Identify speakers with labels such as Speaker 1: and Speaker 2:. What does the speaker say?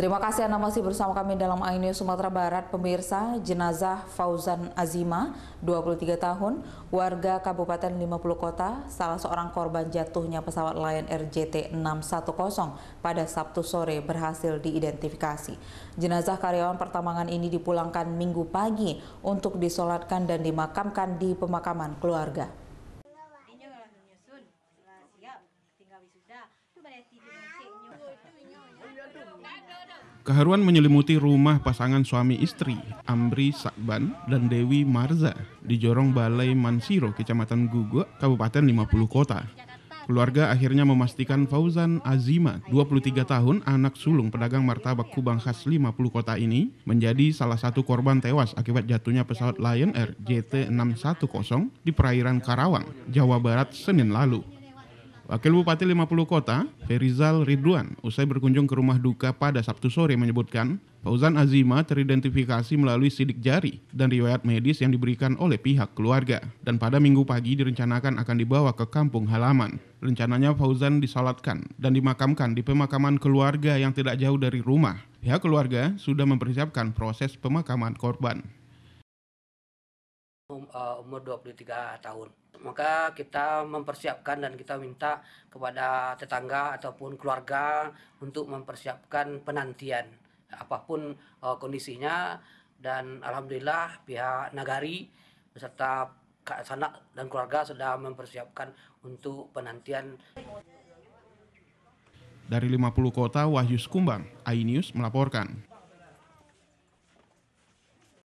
Speaker 1: Terima kasih Anda masih bersama kami dalam iNews Sumatera Barat. Pemirsa, jenazah Fauzan Azima, 23 tahun, warga Kabupaten 50 Kota, salah seorang korban jatuhnya pesawat Lion Air JT610 pada Sabtu sore berhasil diidentifikasi. Jenazah karyawan pertambangan ini dipulangkan minggu pagi untuk disolatkan dan dimakamkan di pemakaman keluarga.
Speaker 2: Keharuan menyelimuti rumah pasangan suami istri Amri Sakban dan Dewi Marza di Jorong Balai Mansiro, Kecamatan Gugu, Kabupaten 50 Kota. Keluarga akhirnya memastikan Fauzan Azima, 23 tahun, anak sulung pedagang martabak Kubang khas 50 kota ini, menjadi salah satu korban tewas akibat jatuhnya pesawat Lion Air JT610 di perairan Karawang, Jawa Barat, Senin lalu. Wakil Bupati 50 Kota, Ferizal Ridwan, usai berkunjung ke rumah duka pada Sabtu sore menyebutkan, Fauzan Azima teridentifikasi melalui sidik jari dan riwayat medis yang diberikan oleh pihak keluarga. Dan pada minggu pagi direncanakan akan dibawa ke kampung halaman. Rencananya Fauzan disalatkan dan dimakamkan di pemakaman keluarga yang tidak jauh dari rumah. Pihak keluarga sudah mempersiapkan proses pemakaman korban.
Speaker 3: Um, uh, umur 23 tahun. Maka kita mempersiapkan dan kita minta kepada tetangga ataupun keluarga untuk mempersiapkan penantian apapun uh, kondisinya dan alhamdulillah pihak Nagari beserta sanak dan keluarga sudah mempersiapkan untuk penantian.
Speaker 2: Dari 50 kota Wahyu AI iNews melaporkan.